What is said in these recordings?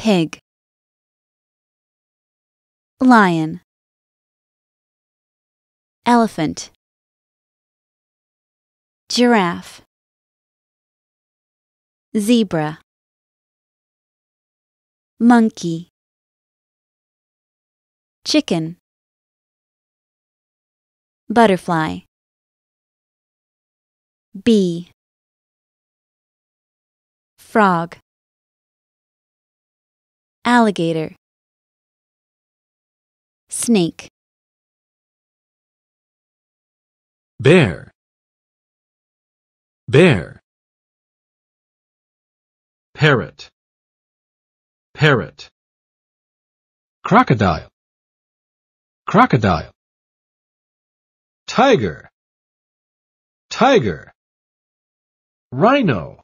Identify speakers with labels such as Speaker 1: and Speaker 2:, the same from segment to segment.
Speaker 1: pig, lion, elephant, giraffe, zebra, monkey, chicken, butterfly, bee, frog alligator snake bear bear parrot parrot crocodile crocodile tiger tiger rhino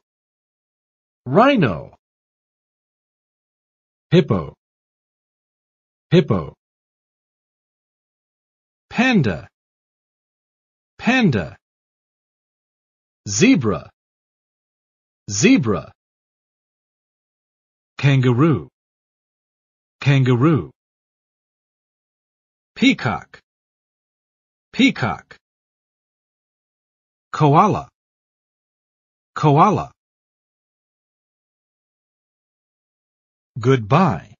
Speaker 1: rhino hippo hippo panda panda zebra zebra kangaroo kangaroo peacock peacock koala koala Goodbye